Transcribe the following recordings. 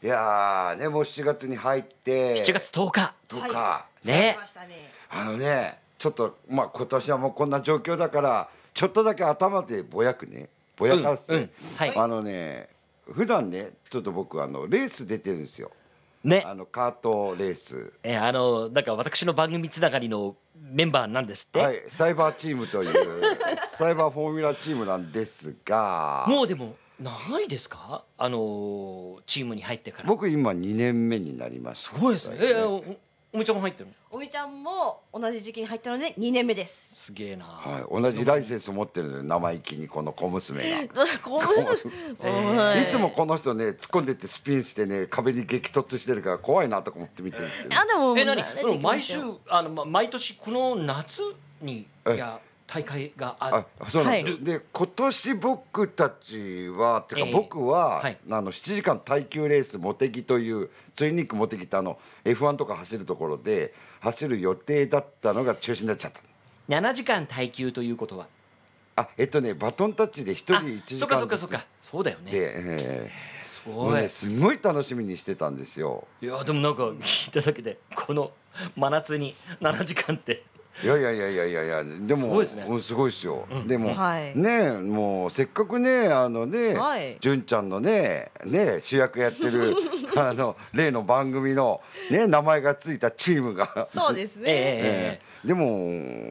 いやねもう7月に入って7月10日と日。ねあのねちょっとまあ今年はもうこんな状況だからちょっとだけ頭でぼやくねぼやかす、うんあのね普段ねちょっと僕あのレース出てるんですよ。ね、あのカートレース。えあのなんか私の番組つながりのメンバーなんですって。はい、サイバーチームというサイバーフォーミュラーチームなんですが。もうでもないですかあのチームに入ってから僕今2年目になりますすごいですね、えー、おおみちゃんも入ってるおみちゃんも同じ時期に入ったので2年目ですすげえな、はい、同じライセンス持ってるの生意気にこの小娘が 小娘、いつもこの人ね突っ込んでってスピンしてね壁に激突してるから怖いなとか思って見てるんですけどあでもえ何で毎週あの毎年この夏にや大会があそうなんです、はい、で今年僕たちはっていうか僕は、えーはい、あの7時間耐久レース茂木というついに行くク茂木ってあの F1 とか走るところで走る予定だったのが中止になっちゃった7時間耐久ということはあえっとねバトンタッチで1人1時間そかそかそかそうだよねで、えー、すごい、ね、すごい楽しみにしてたんですよいやでもなんか聞いただけでこの真夏に7時間っていやいやいやいやいやいやでもすごいですね、うん、すごいですよ、うん、でも、はい、ねもうせっかくねあのね、はい、純ちゃんのねね主役やってる あの例の番組のね名前がついたチームがそうですね、えー、えー、で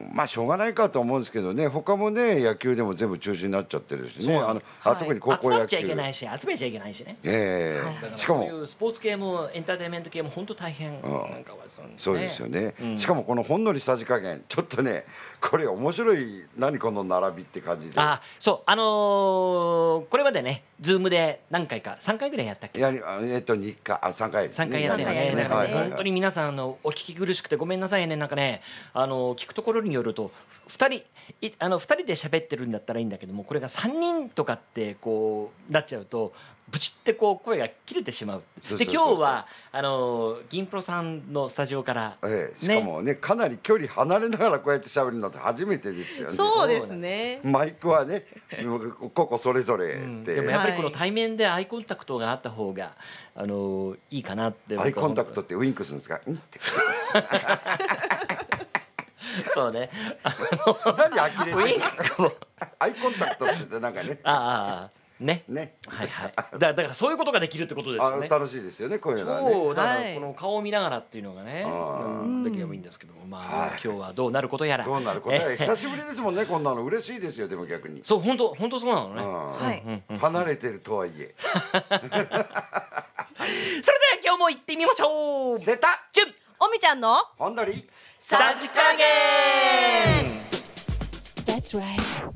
もまあしょうがないかと思うんですけどね他もね野球でも全部中止になっちゃってるしねあの、はい、特に高校野球集めっちゃいけないし集めちゃいけないしね、えー、い、しかもスポーツ系もエンターテインメント系も本当大変なんかはそ,、ね、そうですよね、うん、しかもこのほんのりさじ加減ちょっとねこれ面白い何この並びって感じであそうあのーこれまでねズームで何回か3回ぐらいやったっけやりえっと日課あ三回です、ね、3回やってねねなね本当に皆さんあのお聞き苦しくてごめんなさいねなんかねあの聞くところによると2人いあの2人で喋ってるんだったらいいんだけどもこれが3人とかってこうなっちゃうとブチってこう声が切れてしまうで今日はあの銀プロさんのスタジオから、ええ、しかもね、ね、かなり距離離れながらこうやって喋るのって初めてですよねそうですねマイクはねここ それぞれ、うん、でもやっぱりこの対面でアイコンタクトがあった方があのいいかなってアイコンタクトってウインクするんですか そうね。何呆れてる。ウインクを。アイコンタクトってなんかね。ああ。ね。ね。はいはい。だだからそういうことができるってことですよね。楽しいですよねこういうのはね。そうだからこの顔を見ながらっていうのがね、できればいいんですけども、まあ今日はどうなることやら。どうなることやら。久しぶりですもんねこんなの嬉しいですよでも逆に。そう本当本当そうなのね。はい。離れてるとはいえ。それでは今日も行ってみましょう。セた、チュン。おみちゃんのほんのりさじ加減。That's right.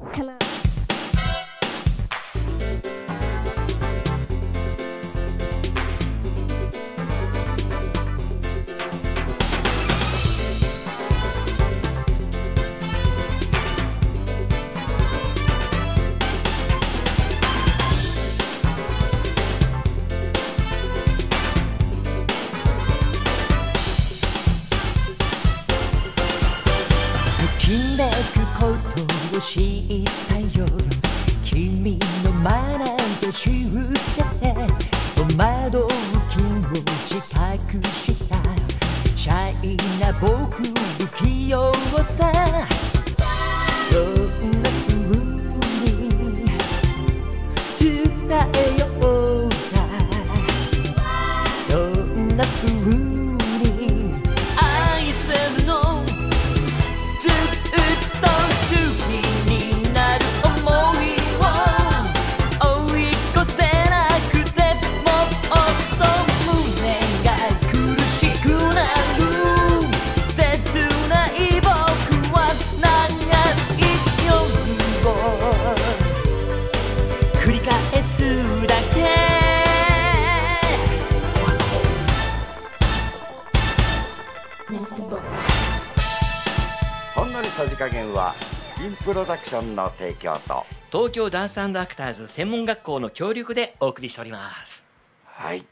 ョンの提供と東京ダンスアクターズ専門学校の協力でお送りしておりますはい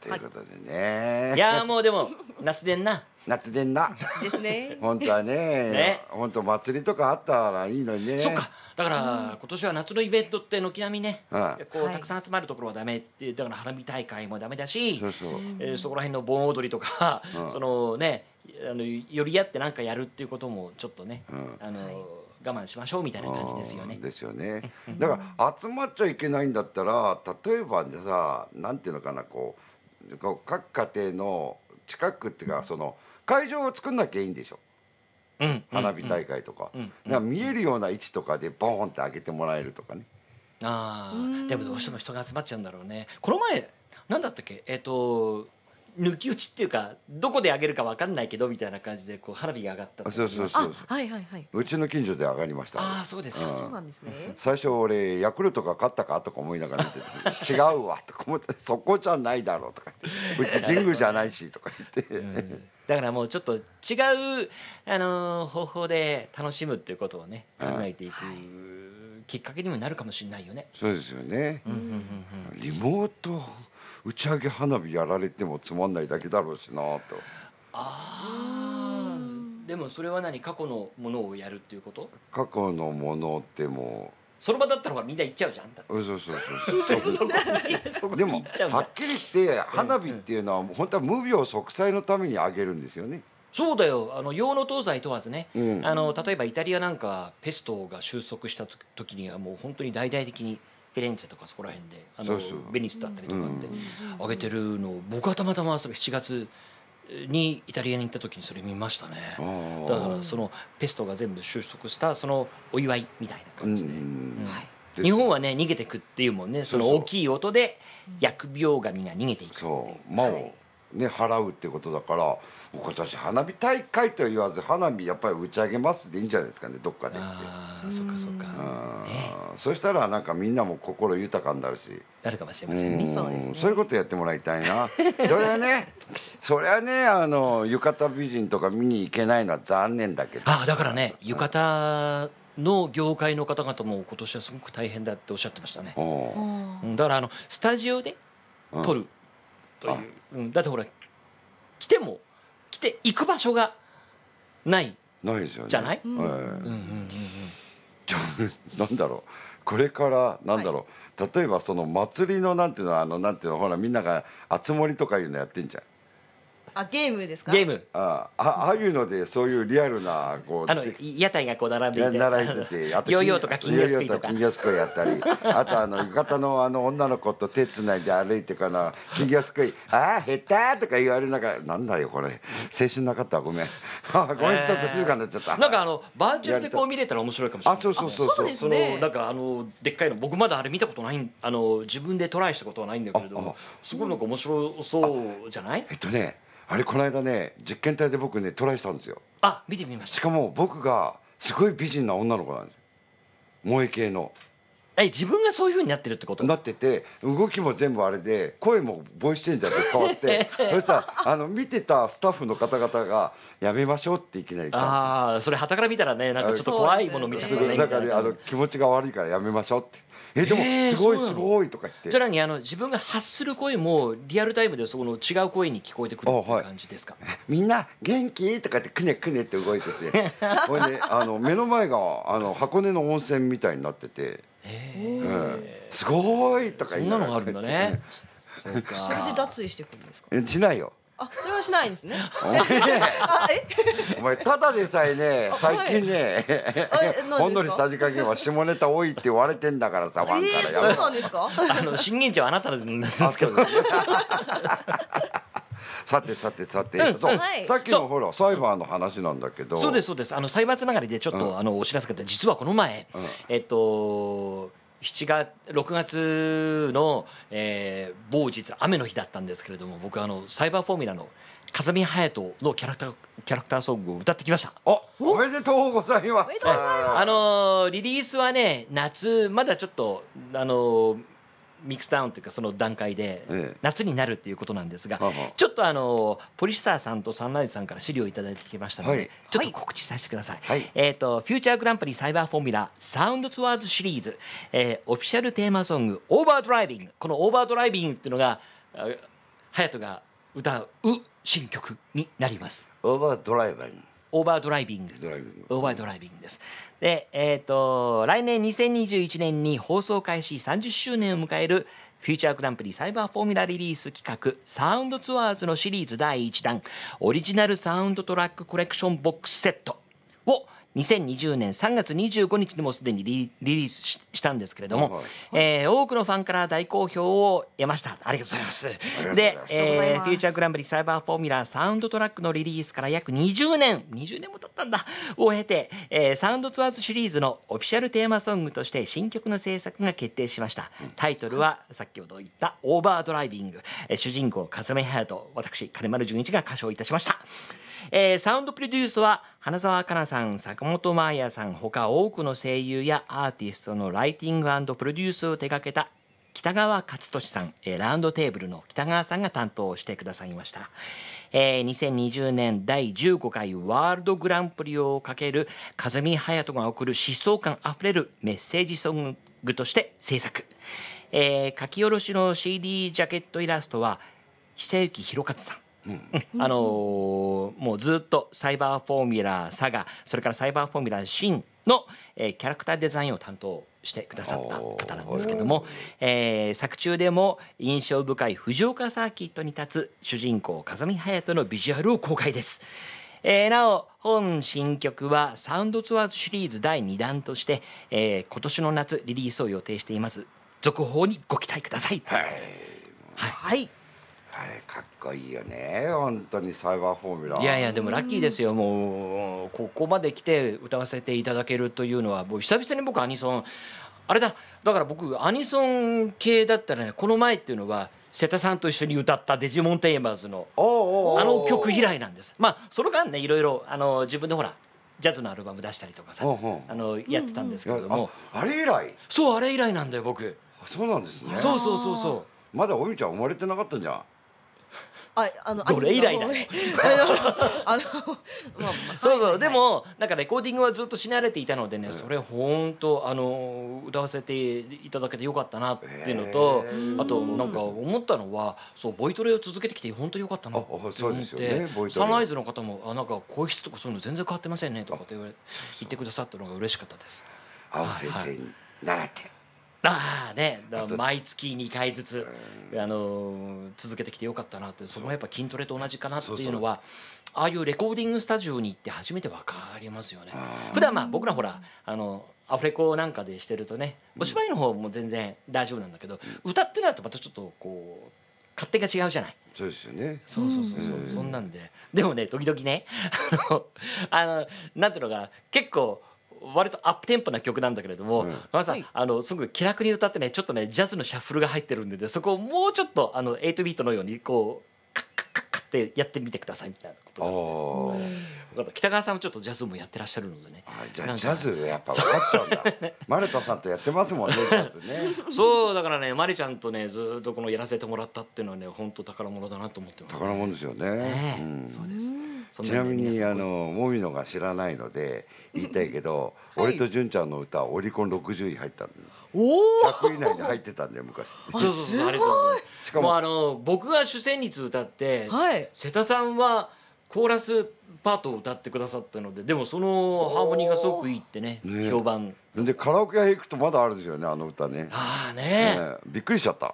ということでね、い、やもうでも 夏でんな夏でんなですね 本当はねね本当祭りとかあったらいいのにねそっかだから今年は夏のイベントって軒並みね、うん、こうたくさん集まるところはダメってだから花火大会もダメだしそうそう、えー、そこら辺の盆踊りとか、うん、そのねあのよりやってなんかやるっていうこともちょっとね、うん、あの、はい我慢しましょうみたいな感じですよね。ですよね。だから集まっちゃいけないんだったら例えばでさなんていうのかなこう各家庭の近くっていうかその会場を作んなきゃいいんでしょ。うん、花火大会とか,、か見えるような位置とかでボーンって上げてもらえるとかね。あでもどうしても人が集まっちゃうんだろうね。この前何だったっけえっ、ー、と抜き打ちっていうかどこで上げるか分かんないけどみたいな感じでこう花火が上がったそうそうそうはいはいはいうちの近所で上がりましたああそうですか、そうなんですね最初俺ヤクルトが勝ったかとか思いながら見て違うわとか思ってそこじゃないだろうとかうち神宮じゃないしとか言って、だからもうちょっと違う、あの方法で楽しむっていうことをね考えていく、きっかけにもなるかもしれないよねそうですよね、ううううんんんん、リモート打ち上げ花火やられてもつまんないだけだろうしなとああでもそれは何過去のものをやるっていうこと過去のものでもその場だったのがみんな行っちゃうじゃんそうそうそうそうそ そでもはっきり言って花火っていうのは本当は無病息災のためにあげるんですよねそうだよあの洋の東西問わずね、うん、あの例えばイタリアなんかペストが収束した時にはもう本当に大々的にフィレンツェとかそこら辺であのベニスだったりとかってあげてるのを僕はたまたまそれ7月にイタリアに行った時にそれ見ましたねだからそのペストが全部収束したそのお祝いみたいな感じで,、日本はね逃げてくっていうもんねその大きい音で疫病神が逃げていくそう魔をね、払うってことだから今年花火大会と言わず花火やっぱり打ち上げますでいいんじゃないですかねどっかでってそっかそっかうんそしたらなんかみんなも心豊かになるしなるかもしれませんねそうですねそういうことやってもらいたいなそれはね それはねあの浴衣美人とか見に行けないのは残念だけどあだからね浴衣の業界の方々も今年はすごく大変だっておっしゃってましたね、だからあのスタジオで撮る、うんという、うん、だってほら来ても来て行く場所がないないですよねじゃない、うんうんうん なんだろうこれからなんだろう、例えばその祭りのなんていうのあのなんていうのほらみんなが集まりとかいうのやってんじゃんあゲームですかゲームああああいうのでそういうリアルなこうあの屋台がこう並んでいて並んでてあと ヨーヨーとか金魚すくいとか金魚すくいやったりあとあの浴衣のあの女の子と手つないで歩いてから金魚すくいああ減ったとか言われながらなんだよこれ青春なかったごめん ごめんちょっと静かになっちゃった、なんかあのバーチャルでこう見れたら面白いかもしれないあそうそうそうそうそのなんかあのでっかいの僕まだあれ見たことないあの自分でトライしたことはないんだけれどすごいなんか面白そうじゃないえっとねあれこの間ね実験体で僕ねトライしたんですよあ見てみましたしかも僕がすごい美人な女の子なんです萌え系のえ自分がそういうふうになってるってことなってて動きも全部あれで声もボイスチェンジャーで変わって そしたらあの見てたスタッフの方々が「やめましょう」っていきなりああそれはたから見たらねなんかちょっと怖いもの見ちゃったねなんかねあの気持ちが悪いからやめましょうって。えでもすごいすごいとか言ってさらにあの自分が発する声もリアルタイムでそこの違う声に聞こえてくるってい感じですか、はい、みんな元気とかってくねくねって動いててこれねあの目の前があの箱根の温泉みたいになってて、えー、うん、すごいとか言そんなのがあるんだねそうかそれで脱衣してくるんですかしないよあ、それはしないんですね。お前、ただでさえね、最近ね。ほんのりさじ加減は下ネタ多いって言われてんだからさ、ファンから。そうなんですか。あの、震源地はあなたなんですけど。さてさてさて、そう、さっきのほらサイバーの話なんだけどそうですそうですあのサイバーつながりでちょっと、あのお知らせがあって実はこの前、えっと7月6月の、えー、某日雨の日だったんですけれども僕あのサイバーフォーミュラの風見隼人のキャラクターキャラクターソングを歌ってきましたおおめでとうございますあのー、リリースはね夏まだちょっとあのーミックスダウンというかその段階で夏になるっていうことなんですが、ちょっとあのポリスターさんとサンライズさんから資料を頂いてきましたので、ちょっと告知させてください、はい、えっ、とフューチャーグランプリサイバーフォーミュラサウンドツアーズシリーズ、えー、オフィシャルテーマソング「オーバードライビング」この「オーバードライビング」っていうのが隼人が歌う新曲になります。オーバードライビングオーバードライビングオーバードライビングですでえっ、ー、と来年2021年に放送開始30周年を迎えるフューチャーグランプリサイバーフォーミュラリリース企画サウンドツアーズのシリーズ第1弾オリジナルサウンドトラックコレクションボックスセットを2020年3月25日にもすでにリリースしたんですけれども、はい、えー、多くのファンから大好評を得ましたありがとうございますで、えー、フューチャーグランプリサイバーフォーミュラーサウンドトラックのリリースから約20年20年も経ったんだを経て、えー、サウンドツアーズシリーズのオフィシャルテーマソングとして新曲の制作が決定しましたタイトルは先ほど言った「オーバードライビング」主人公風見隼人私金丸純一が歌唱いたしました。えー、サウンドプロデュースは花澤香菜さん坂本真綾さん他多くの声優やアーティストのライティングプロデュースを手掛けた北川勝利さん、えー、ラウンドテーブルの北川さんが担当してくださいました、えー、2020年第15回ワールドグランプリをかける風見隼人が送る疾走感あふれるメッセージソングとして制作、えー、書き下ろしの CD ジャケットイラストは久幸弘勝さんあのー、もうずっとサイバーフォーミュラー佐賀それからサイバーフォーミュラー新の、えー、キャラクターデザインを担当してくださった方なんですけども、えー、作中でも印象深い藤岡サーキットに立つ主人公風見隼人のビジュアルを公開です。えー、なお本新曲はサウンドツアーズシリーズ第2弾として、えー、今年の夏リリースを予定しています続報にご期待ください。はい、はいあれかっこいいよね本当にサイバーフォーミュラいやいやでもラッキーですよ、もうここまで来て歌わせていただけるというのはもう久々に僕アニソンあれだだから僕アニソン系だったらねこの前っていうのは瀬田さんと一緒に歌ったデジモンテーマーズのあの曲以来なんですまあその間ねいろいろあの自分でほらジャズのアルバム出したりとかさあのやってたんですけれども、あれ以来そうあれ以来なんだよ僕そうなんですねそうそうそうそうまだおみちゃん生まれてなかったんじゃああのどれ以来だ あの、まあ、そうそう、はいはいでもなんかレコーディングはずっとし慣れていたのでね、それ本当あの歌わせていただけてよかったなっていうのと、あとなんか思ったのはそうボイトレを続けてきて本当よかったなって思って、ね、サンライズの方もあなんか声質とかそういうの全然変わってませんねとかって言われ言ってくださったのが嬉しかったです。青先生に習って、はいああね毎月2回ずつ、あの続けてきてよかったなってそのやっぱ筋トレと同じかなっていうのはああいうレコーディングスタジオに行って初めて分かりますよね。普段まあ僕らほらあのアフレコなんかでしてるとねお芝居の方も全然大丈夫なんだけど、歌ってなるとまたちょっとこう勝手が違うじゃない。そうですよね。そうそうそうそう、そんなんで、でもね、時々ね、あの、なんていうのか結構。割とアップテンポな曲なんだけれども、うん、まさん、あのすごく気楽に歌ってねちょっとねジャズのシャッフルが入ってるんで、そこをもうちょっとあの8ビートのようにこうカッカッカッカッってやってみてくださいみたいなことが北川さんもちょっとジャズもやってらっしゃるのでね、じゃジャズやっぱ分かっちゃうんだ マルタさんとやってますもんねジャズねそうだからねマリちゃんとねずっとこのやらせてもらったっていうのはね本当宝物だなと思ってます、ね、宝物ですよね、うん、そうです、ねちなみにあのもみのが知らないので言いたいけど、はい、俺と純ちゃんの歌はオリコン60位入ったのお100位以内に入ってたんだよ昔そうそあれしかもあの僕が主旋律歌って、はい、瀬田さんはコーラスパートを歌ってくださったのででもそのハーモニーがすごくいいってね、ね、評判でカラオケ屋行くとまだあるんですよねあの歌ねああねねびっくりしちゃった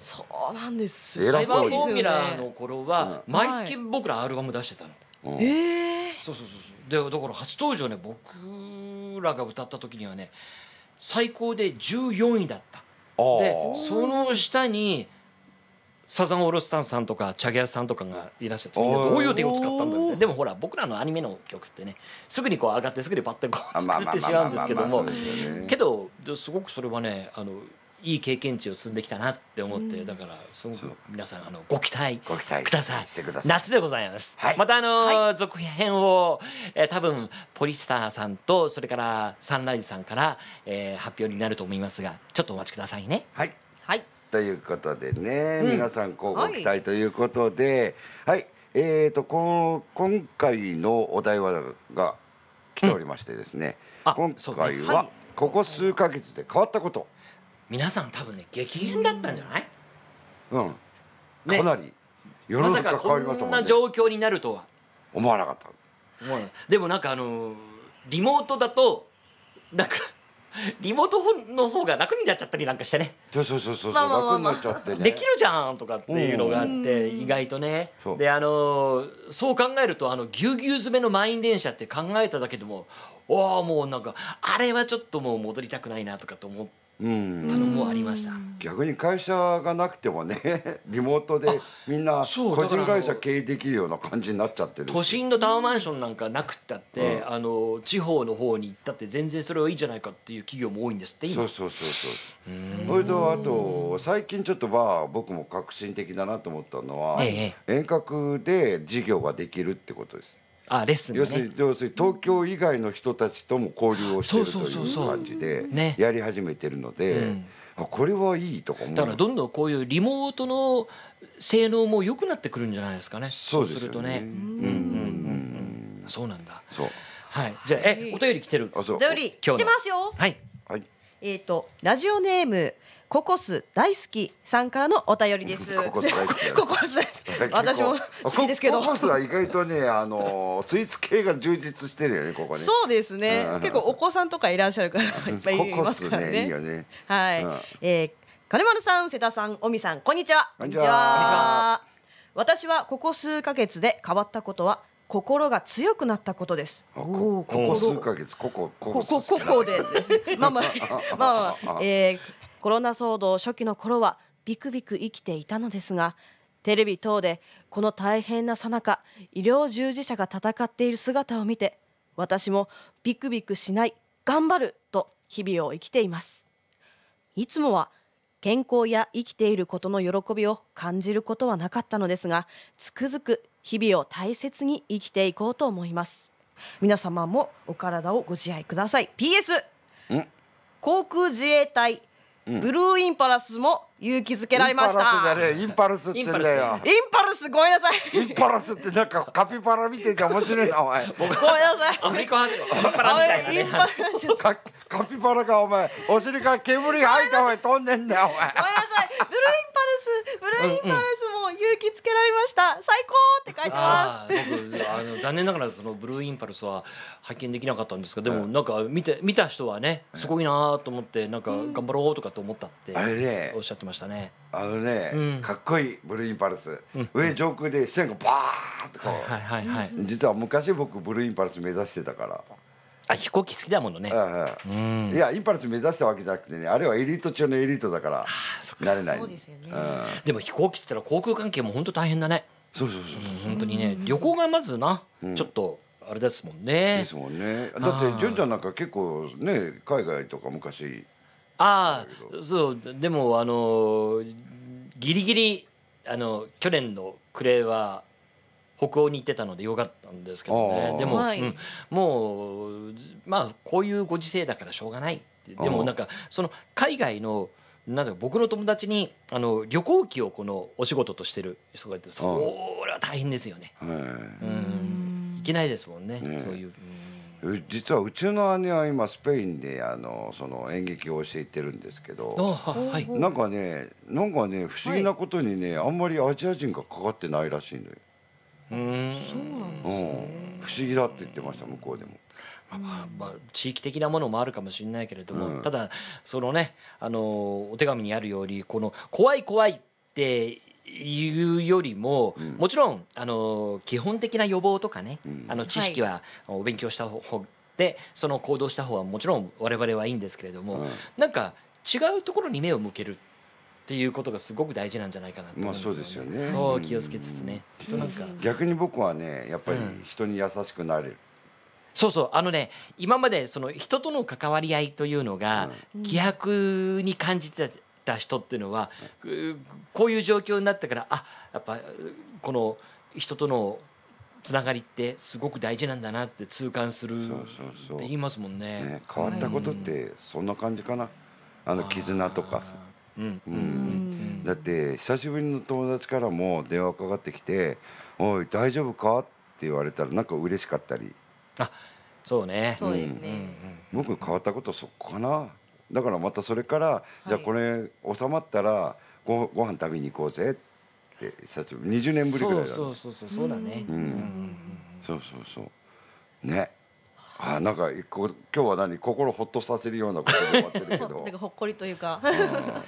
そうなんですセイバーゴーミラーの頃は毎月僕らアルバム出してたの。ええ。そうそうそうそう。でだから初登場ね僕らが歌った時にはね最高で14位だった。でその下にサザンオールスタンさんとかチャゲアスさんとかがいらっしゃってみんなどういう手を使ったんだみたいなでもほら僕らのアニメの曲ってねすぐにこう上がってすぐにパッてこうってしまうんですけどもけどすごくそれはねあのいい経験値を積んできたなって思って、うん、だからすごく皆さんあのご期待ご期待ください夏でございます、はい、またあの、はい、続編を、えー、多分ポリスターさんとそれからサンライズさんから、えー、発表になると思いますがちょっとお待ちくださいねはい、はい、ということでね、うん、皆さんこうご期待ということで、はい、はい、えっ、ー、とこ今回のお題はが来ておりましてですね、うん、今回は、ここ数か月で変わったこと皆さん多分ね激変だったんじゃないうんねかなり世の中か変わりましたもんんね、な状況になるとは思わなかった思わないでもなんかあのーリモートだとなんか リモートの方が楽になっちゃったりなんかしてねそうそうそうそう楽になっちゃってねできるじゃんとかっていうのがあって意外とねであのーそう考えるとあのぎゅうぎゅう詰めの満員電車って考えただけでもおーもうなんかあれはちょっともう戻りたくないなとかと思って。うん、もありました逆に会社がなくてもね リモートでみんな個人会社経営できるような感じになっちゃってる都心のタワーマンションなんかなくったって、うん、あの地方の方に行ったって全然それはいいじゃないかっていう企業も多いんですって今そうそうそうそうそれとあと最近ちょっとまあ僕も革新的だなと思ったのは、ええ、遠隔で事業ができるってことですあレッスン、ね、要するに要するに東京以外の人たちとも交流をしてるという感じでやり始めてるので、ねうん、あこれはいいとか思うだからどんどんこういうリモートの性能も良くなってくるんじゃないですかねそうするとね。そうなんだ。はい。じゃあえお便り来てる。お便り来てますよ。はい。えっ、ー、とラジオネームココス大好きさんからのお便りです。ココス大好き。ココス大好き。私も好きですけど。ココスは意外とね、あのスイーツ系が充実してるよね、ここね。そうですね。結構お子さんとかいらっしゃるから、いっぱいいますからね。ねいいよね。はい。うん、えー、金丸さん、瀬田さん、尾身さん、こんにちは。こんにちは。私はここ数ヶ月で変わったことは心が強くなったことです。ここ数ヶ月ここここここで まあまあ まあ、えー、コロナ騒動初期の頃はビクビク生きていたのですがテレビ等でこの大変な最中、医療従事者が戦っている姿を見て私もビクビクしない頑張ると日々を生きています。いつもは健康や生きていることの喜びを感じることはなかったのですがつくづく日々を大切に生きていこうと思います皆様もお体をご自愛ください PS 航空自衛隊ブルーインパルスも勇気づけられましたインパルスってんだよインパルスごめんなさいインパルスってなんかカピバラ見てて面白いなお前ごめんなさいアメリカインパラみたいな、カピバラがお前お尻から煙が入ったお前飛んでんだよお前ごめんなさいブルーインパルスブルーインパルスも勇気つけられました、最高って書いてますあの残念ながらそのブルーインパルスは拝見できなかったんですけどでもなんか見て見た人はねすごいなと思ってなんか頑張ろうとかと思ったっておっしゃってましたねあのね、うん、かっこいいブルーインパルス、うん、上上空で線がバーッとこう、はいはいはい、はい、実は昔僕ブルーインパルス目指してたからあ飛行機好きだものね、うん、いやインパルス目指したわけじゃなくてねあれはエリート中のエリートだからなれないそうですよね、でも飛行機って言ったら航空関係も本当大変だねそうそうそうそう、本当にね旅行がまずな、ちょっとあれですもんねですもんねだって純ちゃんなんか結構ね海外とか昔ああそうでもあのギリギリあの去年の暮れは北欧に行ってたのでよかったんですけどねでも、はいうん、もうまあこういうご時世だからしょうがないでもなんかその海外のなんだ僕の友達にあの旅行記をこのお仕事としてる人がいてそれは大変ですよね。うん行けないですもんね、ねそういう。うん実はうちの姉は今スペインであのその演劇を教えてるんですけど、はい、なんかねなんかね不思議なことにね、あんまりアジア人がかかってないらしいのよ。うん、そうな不思議だって言ってました向こうでも。まあまあ、地域的なものもあるかもしれないけれども、うん、ただそのねあのお手紙にあるようにこの「怖い怖い」っていうよりも、もちろんあの基本的な予防とかね、あの知識はお勉強した方でその行動した方はもちろん我々はいいんですけれども、うん、なんか違うところに目を向けるっていうことがすごく大事なんじゃないかなと思うんですよね。まあ、そうですよね。そう気をつけつつね。うん、なんか逆に僕はねやっぱり人に優しくなれる。うんそうそうあのね今までその人との関わり合いというのが気迫に感じてたた人っていうのはこういう状況になったからあやっぱこの人とのつながりってすごく大事なんだなって痛感するって言いますもんね。ね変わったことってそんな感じかな、あの絆とかうんうん、だって久しぶりの友達からも電話かかってきて「おい大丈夫か?」って言われたらなんか嬉しかったりあそうね、そうですね、うん、僕変わったことそこかなだからまたそれから、はい、じゃあこれ収まったらごご飯食べに行こうぜって久しぶり20年ぶりぐらいだそうそうそうそうだねうん、うん、そうそうそうねあなんかこ今日は何心ほっとさせるようなことになってるけど かほっこりというか、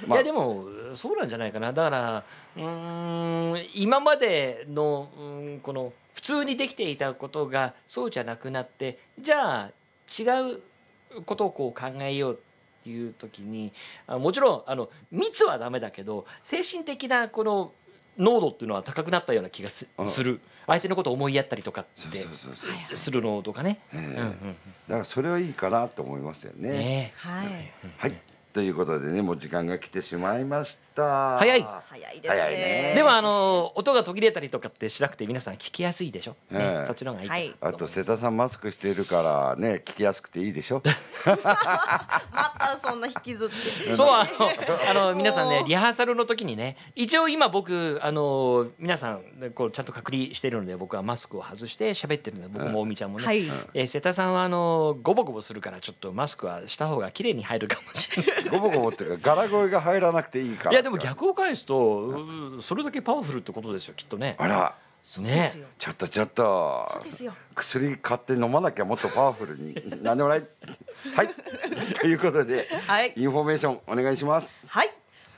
まあ、いやでもそうなんじゃないかなだからうん今までのうんこの普通にできていたことがそうじゃなくなってじゃあ違うことをこう考えようていう時にあもちろんあの密はダメだけど精神的なこの濃度っていうのは高くなったような気がする相手のことを思いやったりとかってするのとかね、えーだからそれはいいかなと思いますよね。ねはい、はい、ということでねもう時間が来てしまいました早い早いですね、ね、でもあの音が途切れたりとかってしなくて皆さん聞きやすいでしょ、ね、そっちの方がいい、はい、あと瀬田さんマスクしてるからね聞きやすくていいでしょ またそんな引きずってそうあのあの皆さんね リハーサルの時にね一応今僕あの皆さんこうちゃんと隔離してるので僕はマスクを外して喋ってるので僕も大見ちゃんもね、はい、えー、瀬田さんはあのゴボゴボするからちょっとマスクはした方が綺麗に入るかもしれないゴボゴボっていうか柄声が入らなくていいからでも逆を返すとそれだけパワフルってことですよきっとねあらねちょっとちょっと薬買って飲まなきゃもっとパワフルに何でもない はいということで、はい、インフォメーションお願いしますはい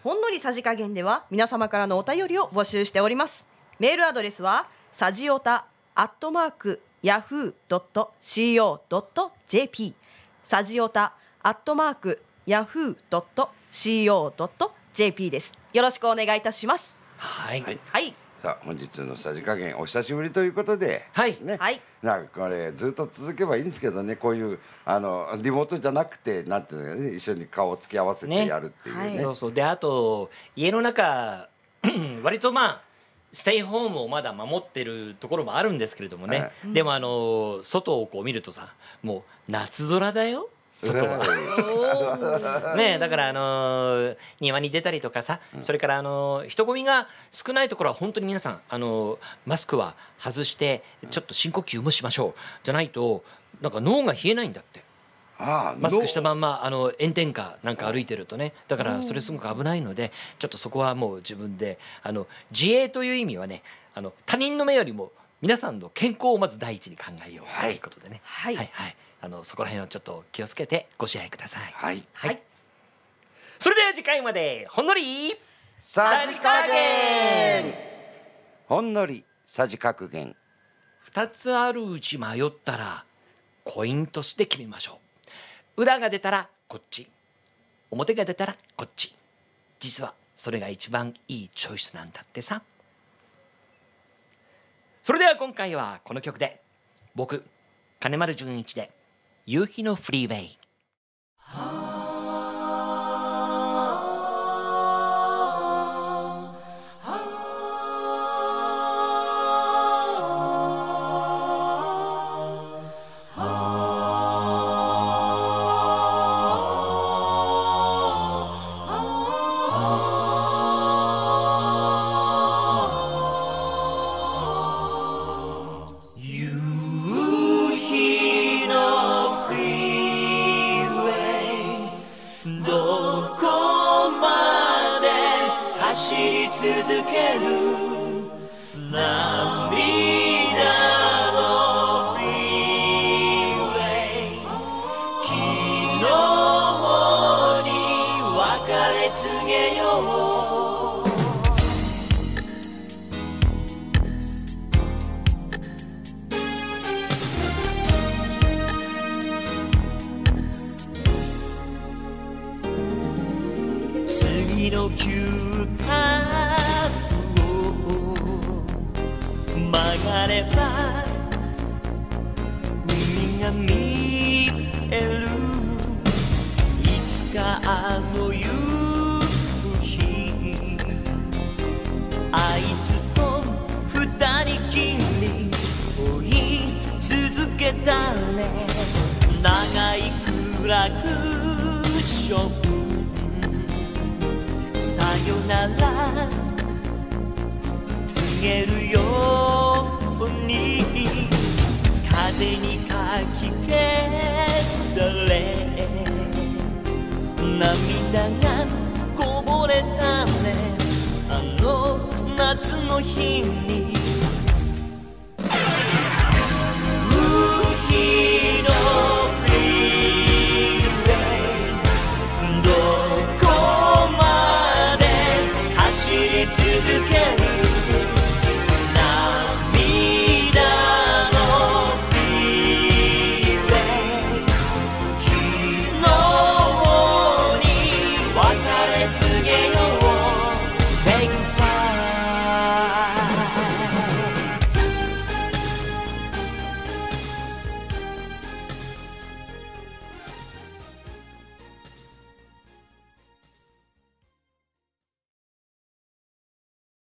ほんのりさじ加減では皆様からのお便りを募集しておりますメールアドレスはさじおたアットマークヤフードット CO.jp さじおたアットマークヤフードット CO.jp JP ですよろしくお願いいたしますはい、はい、はい、さあ本日のさじ加減お久しぶりということで、はいね、はい、なこれずっと続けばいいんですけどねこういうあのリモートじゃなくてなんていうのね一緒に顔を突き合わせてやるっていうね、ねはい、そうそうであと家の中 割とまあステイホームをまだ守ってるところもあるんですけれどもね、はい、でもあの外をこう見るとさもう夏空だよ外はねだからあの庭に出たりとかさ、それからあの人混みが少ないところは本当に皆さんあのマスクは外してちょっと深呼吸もしましょうじゃないとなんか脳が冷えないんだって。ああマスクしたまんまあの炎天下なんか歩いてるとねだからそれすごく危ないのでちょっとそこはもう自分であの自衛という意味はねあの他人の目よりも皆さんの健康をまず第一に考えよう、はい、ということでね、はい、はいはいあのそこら辺をちょっと気をつけてご支配くださいはい、はい、それでは次回までほんのりさじ加減ほんのりさじ加減二つあるうち迷ったらコイントスで決めましょう裏が出たらこっち表が出たらこっち実はそれが一番いいチョイスなんだってさそれでは今回はこの曲で僕金丸純一で「夕日のフリーウェイ」はあ君を曲がれば海が見えるいつかあの夕日あいつと二人きり追い続けたね長い暗くショッよなら」「告げるように」「風にかき消され」「涙が